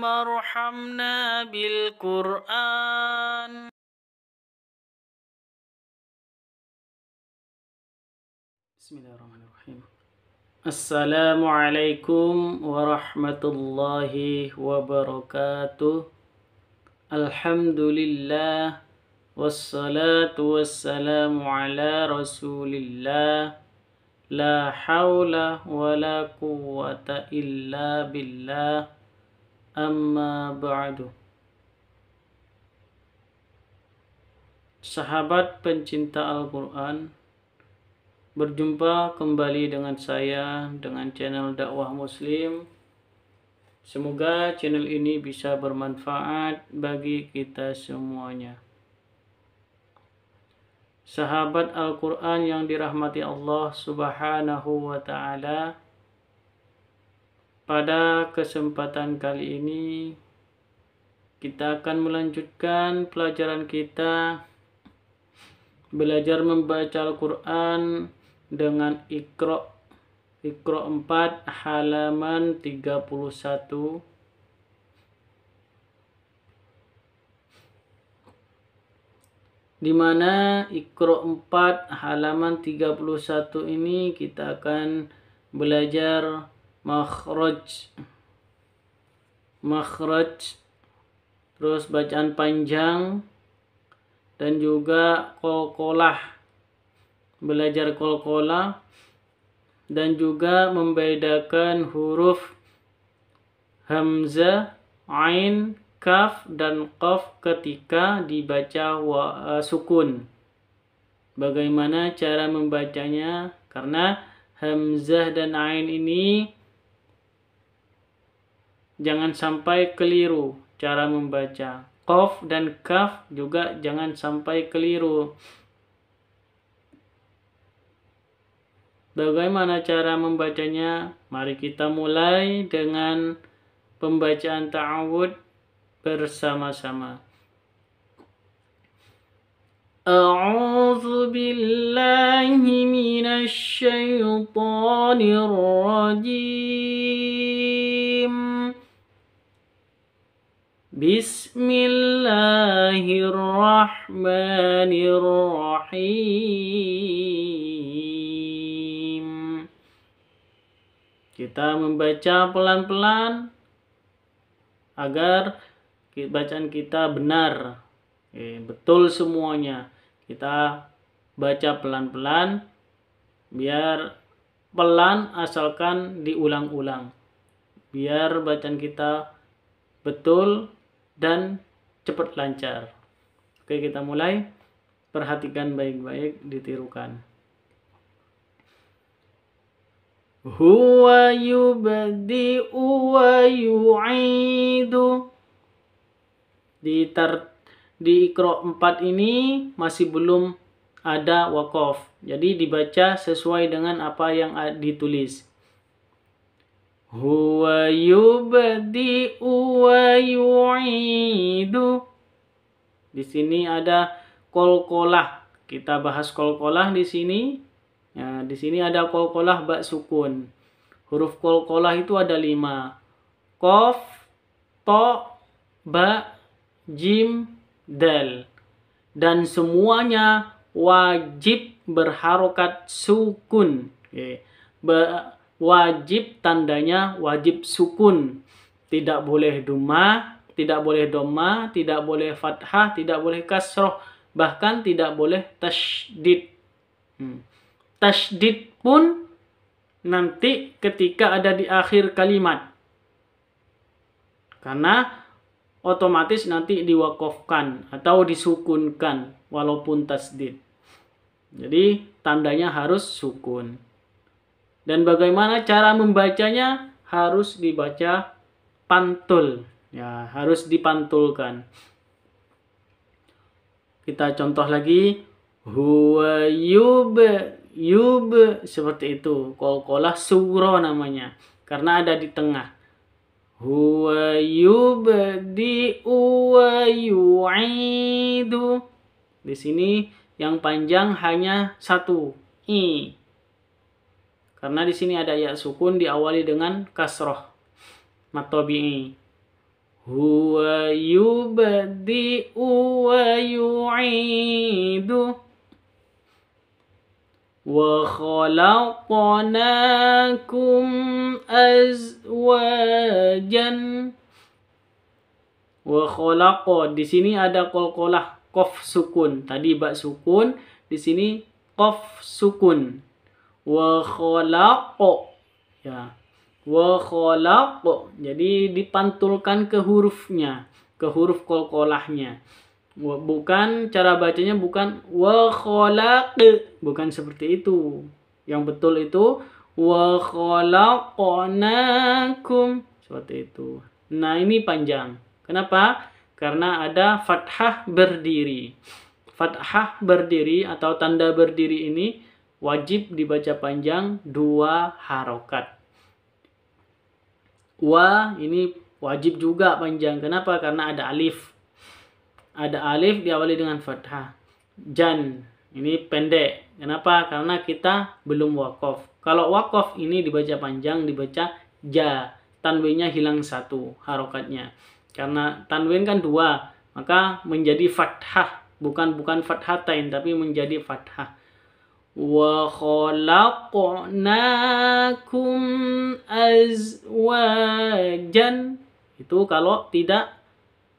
اللهم ارحمنا بالقرآن بسم الله الرحمن الرحيم السلام عليكم ورحمة الله وبركاته الحمد لله والصلاة والسلام على رسول الله لا حول ولا قوة إلا بالله Amma ba'du Sahabat pencinta Al-Quran Berjumpa kembali dengan saya dengan channel dakwah muslim Semoga channel ini bisa bermanfaat bagi kita semuanya Sahabat Al-Quran yang dirahmati Allah subhanahu wa ta'ala pada kesempatan kali ini kita akan melanjutkan pelajaran kita belajar membaca Al-Qur'an dengan Iqra Iqra 4 halaman 31 di mana Iqra 4 halaman 31 ini kita akan belajar makhraj makhraj terus bacaan panjang dan juga kolkolah belajar kolkolah dan juga membedakan huruf hamzah, ain, kaf dan qaf ketika dibaca wa, uh, sukun. Bagaimana cara membacanya? Karena hamzah dan ain ini jangan sampai keliru cara membaca. Kof dan kaf juga jangan sampai keliru. Bagaimana cara membacanya? Mari kita mulai dengan pembacaan ta'awud bersama-sama. أعوذ بالله من الشيطان الرجيم Bismillahirrahmanirrahim. Kita membaca pelan-pelan agar bacaan kita benar. Oke, betul semuanya. Kita baca pelan-pelan biar pelan asalkan diulang-ulang. Biar bacaan kita betul dan cepat lancar. Oke, kita mulai. Perhatikan baik-baik, ditirukan. Huwa yubdi'u wa yu'idu. Di tar di ikro 4 ini masih belum ada wakof. Jadi dibaca sesuai dengan apa yang ditulis. Huwa yubdi'u wa Di sini ada kolkolah. Kita bahas kolkolah di sini. Ya, di sini ada kolkolah bak sukun. Huruf kolkolah itu ada lima. Kof, to, ba, jim, del. Dan semuanya wajib berharokat sukun. Ba wajib tandanya wajib sukun. Tidak boleh duma, tidak boleh doma, tidak boleh fathah, tidak boleh kasroh, bahkan tidak boleh tasdid. Hmm. Tasdid pun nanti ketika ada di akhir kalimat. Karena otomatis nanti diwakofkan atau disukunkan walaupun tasdid. Jadi tandanya harus sukun. Dan bagaimana cara membacanya harus dibaca pantul. Ya, harus dipantulkan. Kita contoh lagi huwa yub yub seperti itu. Kolkolah suro namanya karena ada di tengah. Huwa di wa yu'idu. Di sini yang panjang hanya satu i karena di sini ada ya sukun diawali dengan kasroh. Matobi'i. Huwa yubadi'u wa yu'idu. Wa khalaqnakum azwajan. Wa khalaqo. Di sini ada kolkolah. Kof sukun. Tadi bak sukun. Di sini kof sukun wa khalaqo ya wa khalaqo jadi dipantulkan ke hurufnya ke huruf kolkolahnya bukan cara bacanya bukan wa khalaq bukan seperti itu yang betul itu wa khalaqnakum seperti itu nah ini panjang kenapa karena ada fathah berdiri fathah berdiri atau tanda berdiri ini wajib dibaca panjang dua harokat. Wa ini wajib juga panjang. Kenapa? Karena ada alif. Ada alif diawali dengan fathah. Jan ini pendek. Kenapa? Karena kita belum wakof. Kalau wakof ini dibaca panjang, dibaca ja. Tanwinnya hilang satu harokatnya. Karena tanwin kan dua, maka menjadi fathah. Bukan bukan fathatain, tapi menjadi fathah وَخَلَقْنَاكُمْ azwajan itu kalau tidak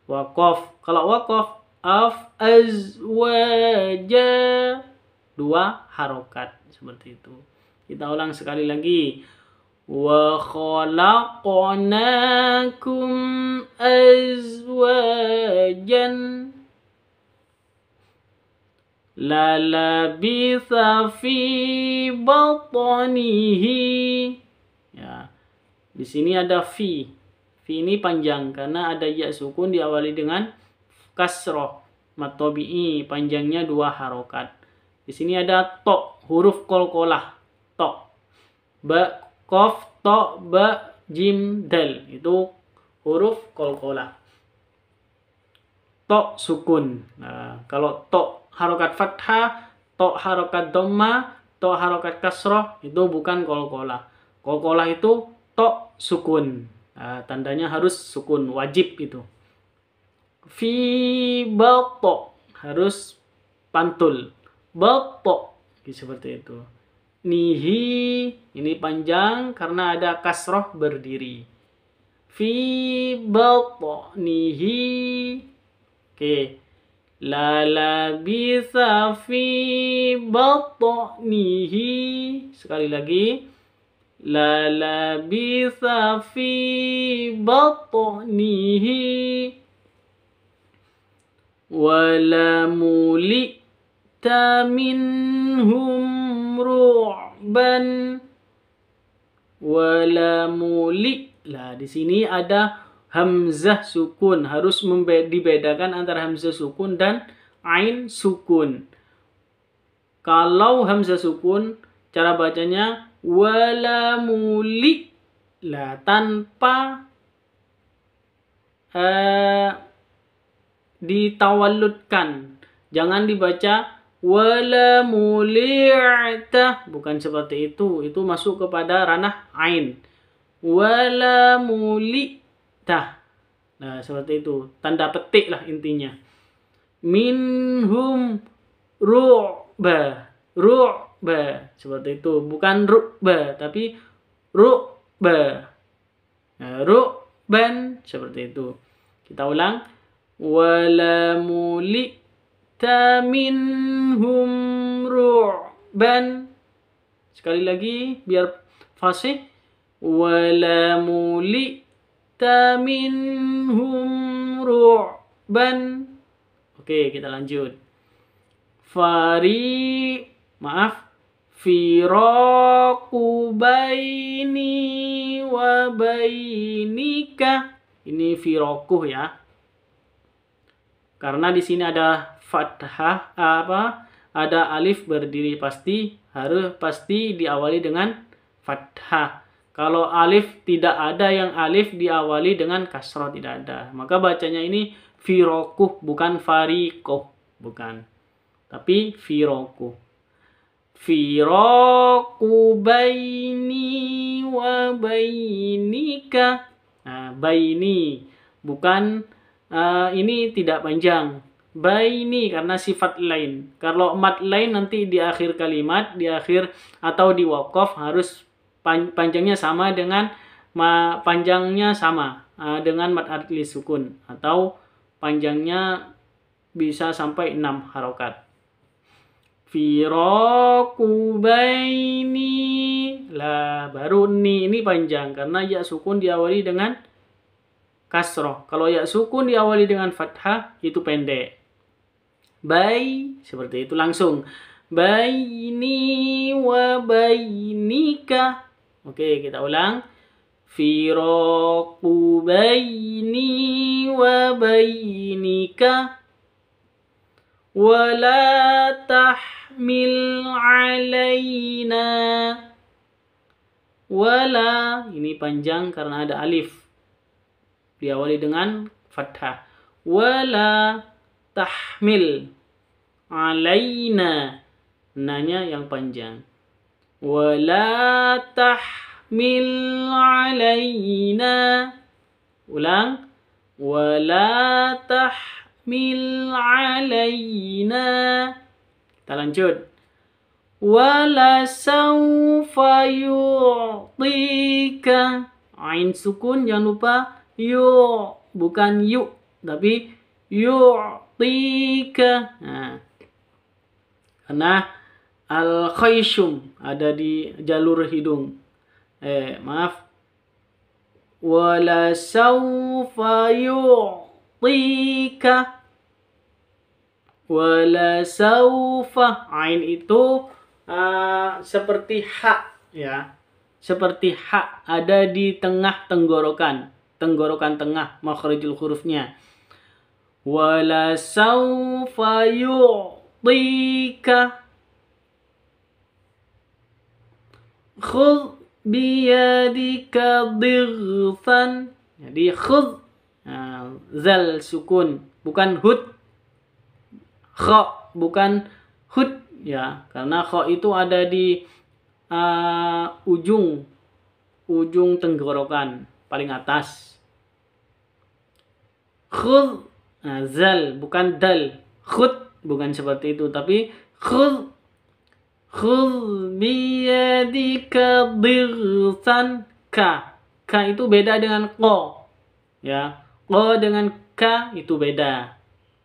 wakof kalau wakof af azwaja dua harokat seperti itu kita ulang sekali lagi wa khalaqnakum azwajan Lalabi fi batnihi ya di sini ada fi fi ini panjang karena ada ya sukun diawali dengan kasroh matobi'i panjangnya dua harokat di sini ada to huruf kolkolah to ba kof to ba jim dal itu huruf kolkolah to sukun nah, kalau to harokat fathah, to harokat doma, to harokat kasroh itu bukan kolkola. Kolkola itu to sukun. Nah, tandanya harus sukun, wajib itu. Fi balto harus pantul. Balto seperti itu. Nihi ini panjang karena ada kasroh berdiri. Fi balto nihi. Oke, lalabisa fi batonihi sekali lagi lalabisa fi muli walamulita minhum ru'ban walamuli lah di sini ada hamzah sukun harus dibedakan antara hamzah sukun dan ain sukun. Kalau hamzah sukun cara bacanya wala muli lah tanpa uh, eh, ditawaludkan. Jangan dibaca wala muli'ta bukan seperti itu. Itu masuk kepada ranah ain. Wala muli' dah nah seperti itu tanda petik lah intinya minhum ru'ba ru'ba seperti itu bukan ru'ba tapi ru'ba nah, ru'ban seperti itu kita ulang walamuli minhum ru'ban sekali lagi biar fasih walamuli minhum ru'ban. Oke, kita lanjut. Fari maaf firaku baini wa bainika. Ini firaku ya. Karena di sini ada fathah apa? Ada alif berdiri pasti harus pasti diawali dengan fathah. Kalau alif tidak ada yang alif diawali dengan kasroh tidak ada. Maka bacanya ini firoku bukan farikoh. Bukan. Tapi firoku Firoku baini wa bainika. Nah, baini bukan uh, ini tidak panjang baini karena sifat lain. Kalau mat lain nanti di akhir kalimat, di akhir atau di wakof harus pan, panjangnya sama dengan ma, panjangnya sama uh, dengan mad artilis sukun atau panjangnya bisa sampai 6 harokat. Firoku baini lah baru ni ini panjang karena ya sukun diawali dengan kasroh. Kalau ya sukun diawali dengan fathah itu pendek. Bay seperti itu langsung. Baini wa bainika Oke, kita ulang. Firaku baini wa bainika la tahmil alaina wala ini panjang karena ada alif diawali dengan fathah wala tahmil alaina nanya yang panjang ولا تحمل علينا, ulang wala tahmil علينا. kita lanjut wala sawfa yu'tika ain jangan lupa yu bukan yu tapi yu'tika nah al khayshum ada di jalur hidung eh maaf wala sawfa yu'tika wala sawfa ain itu uh, seperti ha ya seperti ha ada di tengah tenggorokan tenggorokan tengah makhrajul hurufnya wala sawfa yu'tika khudh biyadika dirfan jadi khudh eh, zal sukun bukan hud kha bukan hud ya karena kha itu ada di uh, ujung ujung tenggorokan paling atas khudh eh, zal bukan dal khud bukan seperti itu tapi khudh khuz biyadika dirsan ka. Ka itu beda dengan ko. Ya. Ko dengan ka itu beda.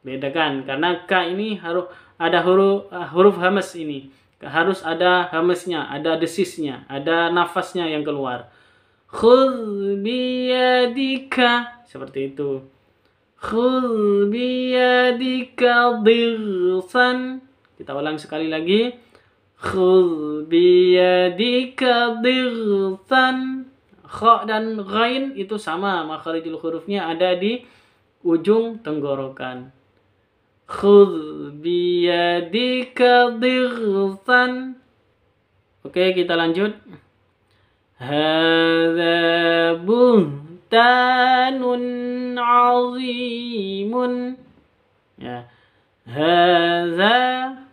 Beda kan? Karena ka ini harus ada huruf huruf hamas ini. Harus ada hamasnya, ada desisnya, ada nafasnya yang keluar. khuz biyadika. Seperti itu. khuz biyadika dirsan. Kita ulang sekali lagi. Khuz biyadika dirsan Kho dan ghain itu sama makharijul hurufnya ada di ujung tenggorokan Khuz biyadika dirsan Oke kita lanjut Hadha buhtanun azimun Ya Hadha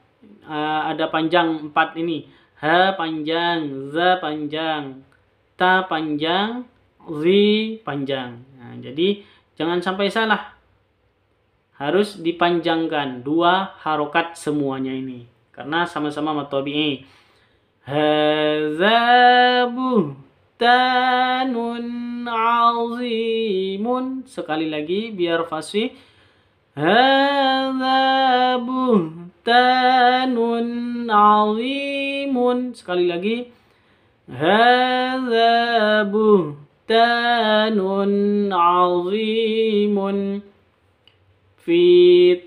uh, ada panjang empat ini h panjang z panjang ta panjang z panjang nah, jadi jangan sampai salah harus dipanjangkan dua harokat semuanya ini karena sama-sama matobi'i hadza buhtanun azimun sekali lagi biar fasih hazabu buhtanun azimun sekali lagi hadza buhtanun azimun fi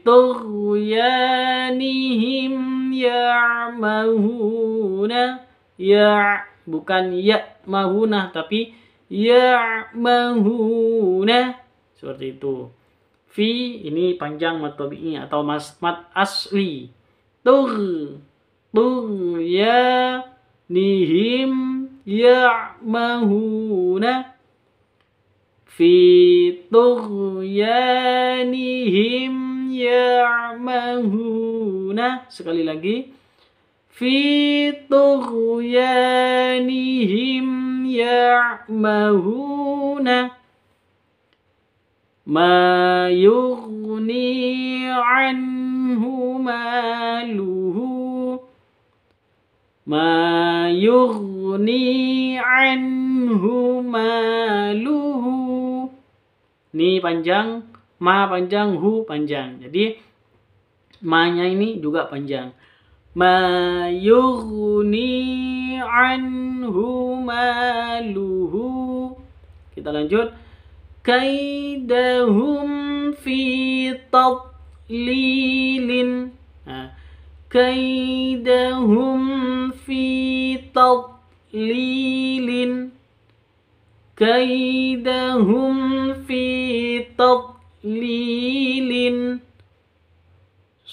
tughyanihim ya'mahuna ya bukan ya mahuna tapi ya mahuna seperti itu fi ini panjang mat tabi'i atau mas mat asli tur tur ya nihim ya mahuna. fi ya nihim ya mahuna. sekali lagi fi ya nihim ya mahuna. ما anhu maluhu ماله ما يغني عنه ni panjang ma panjang hu panjang jadi manya ini juga panjang ma yughni anhu maluhu kita lanjut kaidahum fi tadlilin kaidahum fi tadlilin kaidahum fi tadlilin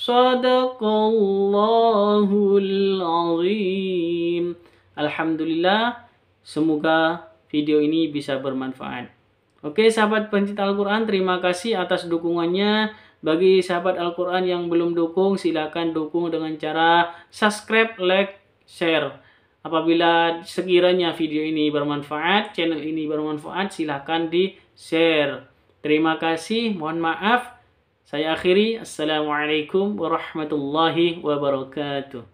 Sadaqallahul azim Alhamdulillah semoga video ini bisa bermanfaat Oke sahabat pencinta Al-Quran, terima kasih atas dukungannya. Bagi sahabat Al-Quran yang belum dukung, silakan dukung dengan cara subscribe, like, share. Apabila sekiranya video ini bermanfaat, channel ini bermanfaat, silakan di-share. Terima kasih, mohon maaf. Saya akhiri, Assalamualaikum warahmatullahi wabarakatuh.